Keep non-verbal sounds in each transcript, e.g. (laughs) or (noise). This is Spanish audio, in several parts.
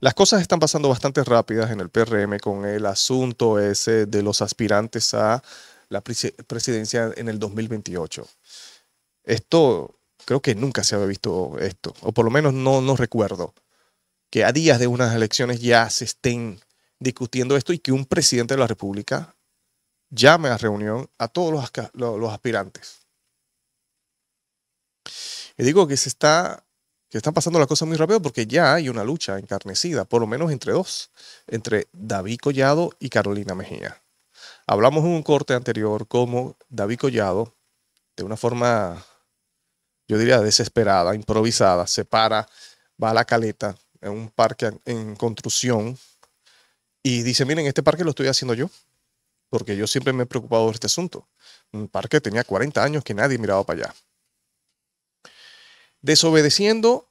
Las cosas están pasando bastante rápidas en el PRM con el asunto ese de los aspirantes a la presidencia en el 2028. Esto, creo que nunca se había visto esto, o por lo menos no, no recuerdo, que a días de unas elecciones ya se estén discutiendo esto y que un presidente de la República llame a reunión a todos los, los aspirantes. Y digo que se está que están pasando las cosas muy rápido porque ya hay una lucha encarnecida, por lo menos entre dos, entre David Collado y Carolina Mejía. Hablamos en un corte anterior cómo David Collado, de una forma, yo diría, desesperada, improvisada, se para, va a la caleta, en un parque en construcción, y dice, miren, este parque lo estoy haciendo yo, porque yo siempre me he preocupado de este asunto. Un parque tenía 40 años que nadie miraba para allá desobedeciendo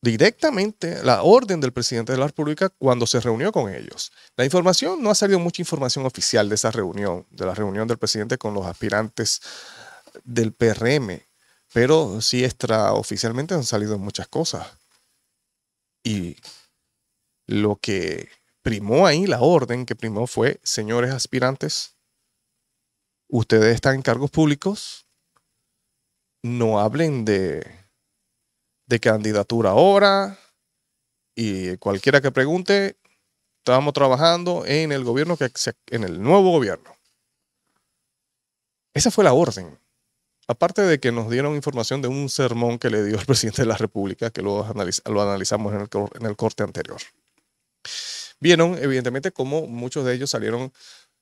directamente la orden del presidente de la República cuando se reunió con ellos. La información, no ha salido mucha información oficial de esa reunión, de la reunión del presidente con los aspirantes del PRM, pero sí extraoficialmente han salido muchas cosas. Y lo que primó ahí, la orden que primó fue, señores aspirantes, ustedes están en cargos públicos, no hablen de de candidatura ahora y cualquiera que pregunte, estamos trabajando en el gobierno que en el nuevo gobierno. Esa fue la orden. Aparte de que nos dieron información de un sermón que le dio el (laughs) presidente de la República, que lo, analizamos en el, corte anterior. Vieron, evidentemente, cómo muchos de ellos salieron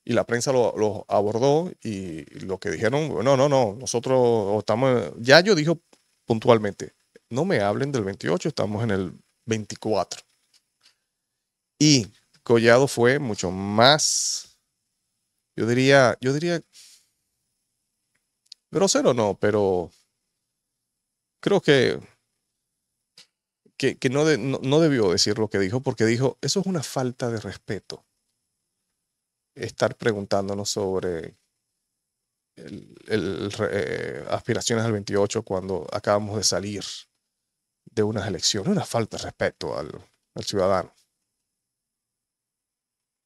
y la prensa los lo abordó y lo que dijeron, no, no, no, nosotros estamos, ya yo dijo puntualmente, no me hablen del 28, estamos en el 24. Y Collado fue mucho más, yo diría, yo diría, grosero no, pero creo que, que, no, no, debió decir lo que dijo, porque dijo, eso es una falta de respeto, estar preguntándonos sobre eh, aspiraciones al 28 cuando acabamos de salir de unas elecciones, una falta de respeto al, ciudadano.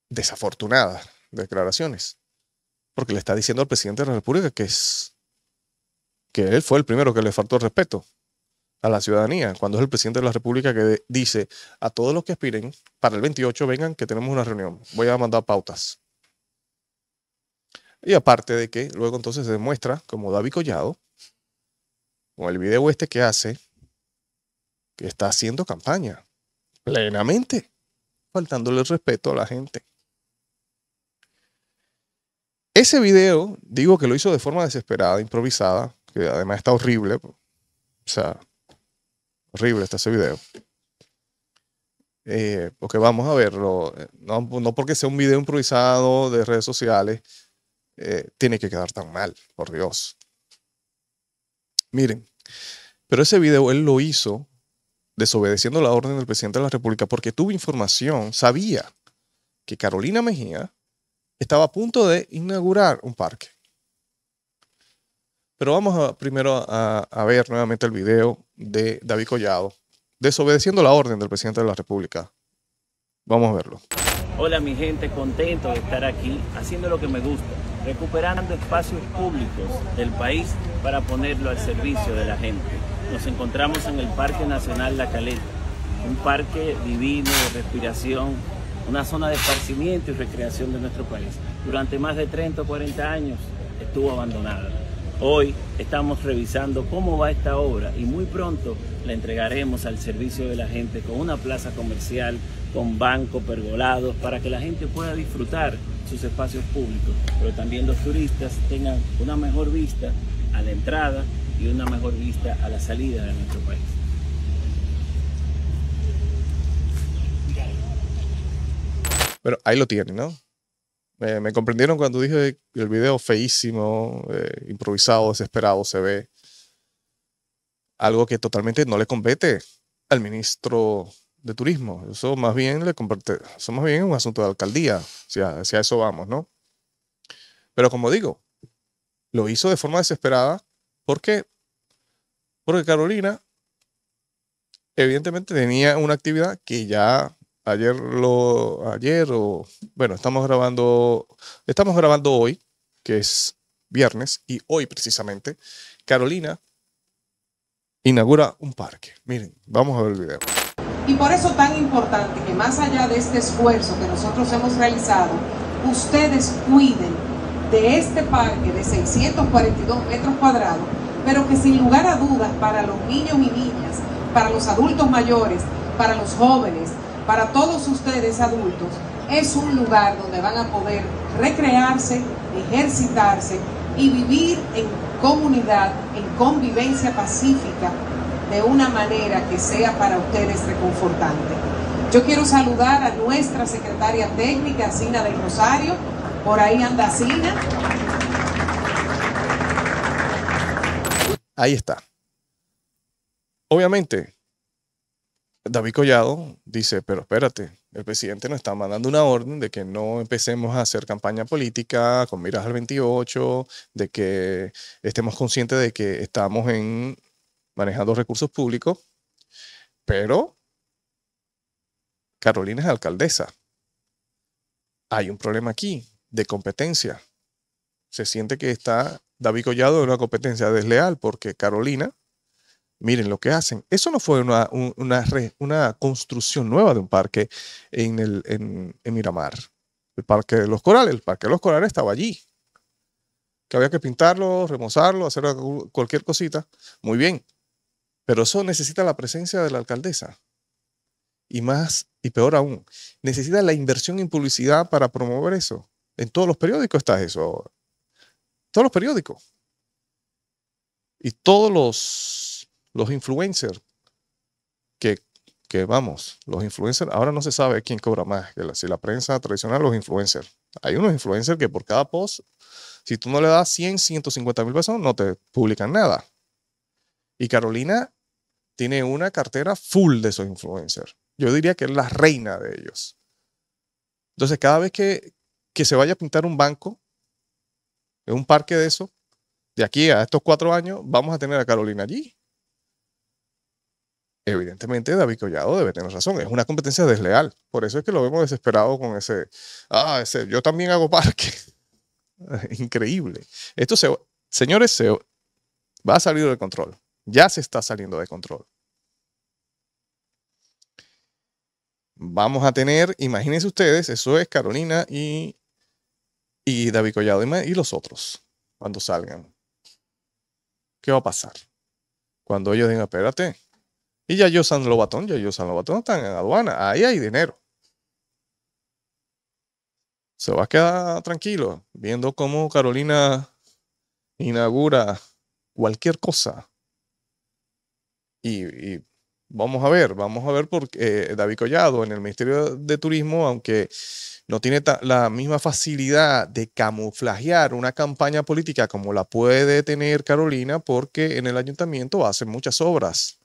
Desafortunadas declaraciones, porque le está diciendo al presidente de la República que es que él fue el primero que le faltó respeto a la ciudadanía, cuando es el presidente de la República que dice a todos los que aspiren, para el 28 vengan que tenemos una reunión, voy a mandar pautas. Y aparte de que luego entonces se demuestra como David Collado, con el video este que hace, está haciendo campaña plenamente, faltándole el respeto a la gente. Ese video, digo que lo hizo de forma desesperada, improvisada, que además está horrible. O sea, horrible está ese video. porque eh, vamos a verlo, no, porque sea un video improvisado de redes sociales, eh, tiene que quedar tan mal, por Dios. Miren, pero ese video él lo hizo desobedeciendo la orden del presidente de la República porque tuve información, sabía que Carolina Mejía estaba a punto de inaugurar un parque. Pero vamos primero a ver nuevamente el video de David Collado, desobedeciendo la orden del presidente de la República. Vamos a verlo. Hola mi gente, contento de estar aquí haciendo lo que me gusta, recuperando espacios públicos del país para ponerlo al servicio de la gente nos encontramos en el Parque Nacional La Caleta, un parque divino de respiración, una zona de esparcimiento y recreación de nuestro país. Durante más de 30 o 40 años estuvo abandonada. Hoy estamos revisando cómo va esta obra y muy pronto la entregaremos al servicio de la gente con una plaza comercial, con banco, pergolados, para que la gente pueda disfrutar sus espacios públicos, pero también los turistas tengan una mejor vista a la entrada y una mejor vista a la salida de nuestro país. Pero ahí lo tienen, ¿no? me comprendieron cuando dije el video feísimo, eh, improvisado, desesperado, se ve. Algo que totalmente no le compete al ministro de turismo. Eso más bien le compete, eso más bien es un asunto de alcaldía. si hacia eso vamos, ¿no? Pero como digo, lo hizo de forma desesperada ¿Por qué? Porque Carolina evidentemente tenía una actividad que ya ayer lo ayer o bueno, estamos grabando estamos grabando hoy, que es viernes y hoy precisamente Carolina inaugura un parque. Miren, vamos a ver el video. Y por eso tan importante que más allá de este esfuerzo que nosotros hemos realizado, ustedes cuiden de este parque de 642 metros cuadrados, pero que sin lugar a dudas para los niños y niñas, para los adultos mayores, para los jóvenes, para todos ustedes adultos, es un lugar donde van a poder recrearse, ejercitarse y vivir en comunidad, en convivencia pacífica, de una manera que sea para ustedes reconfortante. Yo quiero saludar a nuestra secretaria técnica, Sina del Rosario, por ahí anda Sina. Ahí está. Obviamente, David Collado dice, pero espérate, el presidente nos está mandando una orden de que no empecemos a hacer campaña política con miras al 28, de que estemos conscientes de que estamos en manejando recursos públicos, pero Carolina es alcaldesa. Hay un problema aquí de competencia. Se siente que está David Collado en una competencia desleal porque Carolina, miren lo que hacen. Eso no fue una, una construcción nueva de un parque en, en Miramar. El Parque de los Corales, el Parque de los Corales estaba allí. Que había que pintarlo, remozarlo, hacer cualquier cosita. Muy bien. Pero eso necesita la presencia de la alcaldesa. Y más, y peor aún, necesita la inversión en publicidad para promover eso. En todos los periódicos está eso. Todos los periódicos. Y todos los, los influencers que, vamos, los influencers, ahora no se sabe quién cobra más, si la prensa tradicional o los influencers. Hay unos influencers que por cada post, si tú no le das 100, 150 mil pesos, no te publican nada. Y Carolina tiene una cartera full de esos influencers. Yo diría que es la reina de ellos. Entonces, cada vez que, que se vaya a pintar un banco en un parque de eso, de aquí a estos cuatro años, vamos a tener a Carolina allí. Evidentemente, David Collado debe tener razón. Es una competencia desleal. Por eso es que lo vemos desesperado con ese. Ah, ese, yo también hago parque. (laughs) Increíble. Esto se. Señores, se va a salir de control. Ya se está saliendo de control. Vamos a tener, imagínense ustedes, eso es Carolina y y David Collado y, los otros, cuando salgan. ¿Qué va a pasar? Cuando ellos digan, espérate, y ya yo San Lobatón, ya yo San Lobatón están en aduana, ahí hay dinero. Se va a quedar tranquilo viendo cómo Carolina inaugura cualquier cosa y, y Vamos a ver, vamos a ver porque eh, David Collado en el Ministerio de Turismo, aunque no tiene la misma facilidad de camuflajear una campaña política como la puede tener Carolina, porque en el ayuntamiento hacen muchas obras.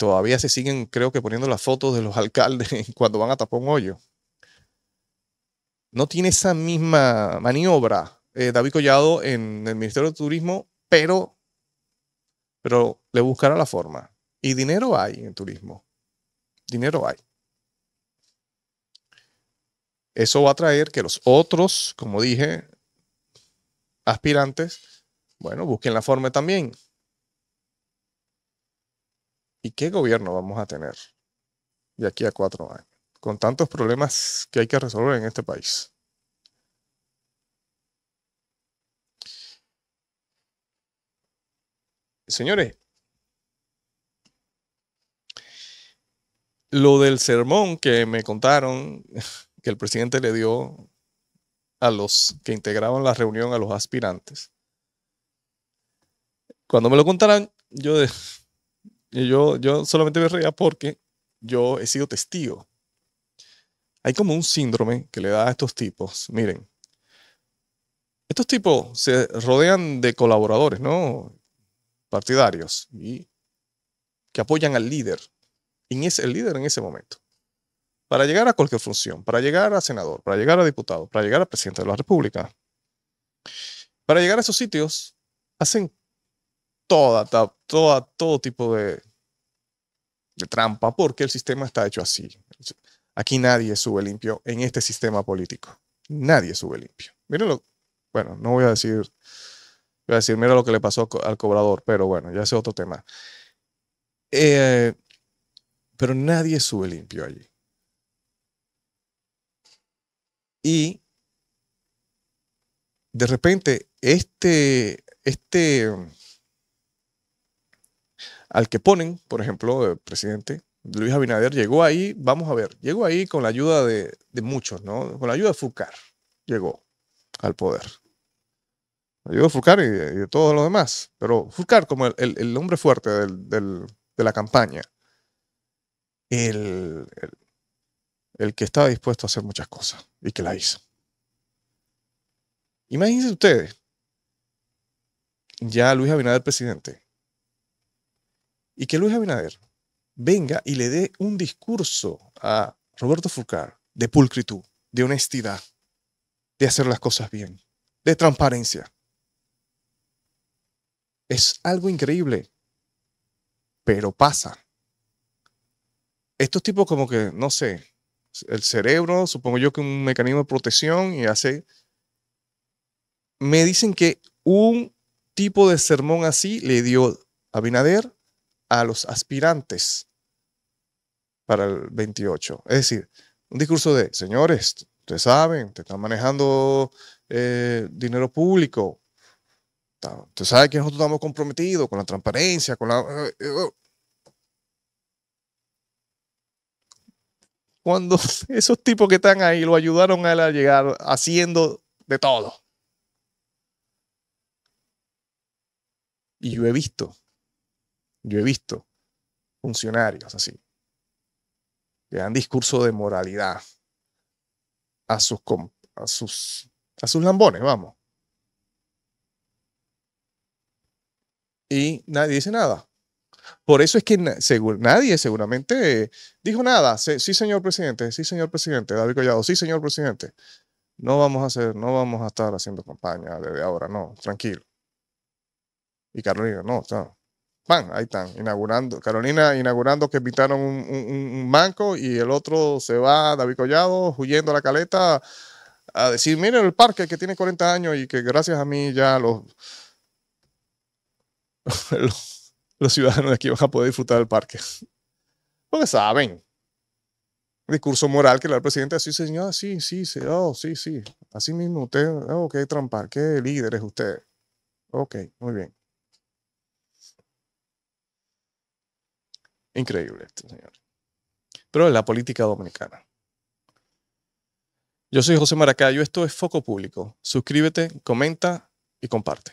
Todavía se siguen, creo que, poniendo las fotos de los alcaldes (laughs) cuando van a tapar un hoyo. No tiene esa misma maniobra eh, David Collado en el Ministerio de Turismo, pero, pero le buscará la forma. Y dinero hay en turismo. Dinero hay. Eso va a traer que los otros, como dije, aspirantes, bueno, busquen la forma también. ¿Y qué gobierno vamos a tener de aquí a cuatro años? Con tantos problemas que hay que resolver en este país. Señores, Lo del sermón que me contaron (laughs) que el presidente le dio a los que integraban la reunión, a los aspirantes. Cuando me lo contaron, yo, (laughs) yo, yo solamente me reía porque yo he sido testigo. Hay como un síndrome que le da a estos tipos. Miren, estos tipos se rodean de colaboradores, ¿no? Partidarios y que apoyan al líder en ese, el líder en ese momento. Para llegar a cualquier función, para llegar a senador, para llegar a diputado, para llegar a presidente de la República, para llegar a esos sitios, hacen toda, toda, todo tipo de, de trampa, porque el sistema está hecho así. Aquí nadie sube limpio en este sistema político. Nadie sube limpio. Mírenlo. Bueno, no voy a decir, voy a decir, mira lo que le pasó al cobrador, pero bueno, ya es otro tema. Eh, pero nadie sube limpio allí. Y de repente, este, este, al que ponen, por ejemplo, el presidente Luis Abinader, llegó ahí, vamos a ver, llegó ahí con la ayuda de, muchos, ¿no? Con la ayuda de Fucar, llegó al poder. ayuda de Fucar y, de, todos los demás. Pero Fucar, como el, hombre fuerte de la campaña, el, que estaba dispuesto a hacer muchas cosas y que la hizo. Imagínense ustedes, ya Luis Abinader presidente, y que Luis Abinader venga y le dé un discurso a Roberto Fulcar de pulcritud, de honestidad, de hacer las cosas bien, de transparencia. Es algo increíble, pero pasa estos tipos como que, no sé, el cerebro, supongo yo que un mecanismo de protección y hace... Me dicen que un tipo de sermón así le dio Abinader a los aspirantes para el 28. Es decir, un discurso de, señores, ustedes saben, te están manejando eh, dinero público. Usted sabe que nosotros estamos comprometidos con la transparencia, con la... Eh, eh, cuando (laughs) esos tipos que están ahí lo ayudaron a él a llegar haciendo de todo. Y yo he visto, yo he visto funcionarios así, que dan discurso de moralidad a sus, a sus, a sus lambones, vamos. Y nadie dice nada. Por eso es que nadie seguramente dijo nada. Sí, señor presidente, sí, señor presidente, David Collado, sí, señor presidente. No vamos a hacer, no vamos a estar haciendo campaña desde ahora, no, tranquilo. Y Carolina, no, están Pan, ahí están, inaugurando. Carolina inaugurando que invitaron un, banco y el otro se va, David Collado, huyendo a la caleta a decir, miren el parque que tiene 40 años y que gracias a mí ya los (laughs) los ciudadanos de aquí van a poder disfrutar del parque. Porque saben. discurso moral que le da el presidente así, señor, sí, sí, sí, oh, sí, sí. Así mismo, usted, oh, qué trampar, qué líder es usted. Ok, muy bien. Increíble señor. Pero la política dominicana. Yo soy José Maracayo, esto es Foco Público. Suscríbete, comenta y comparte.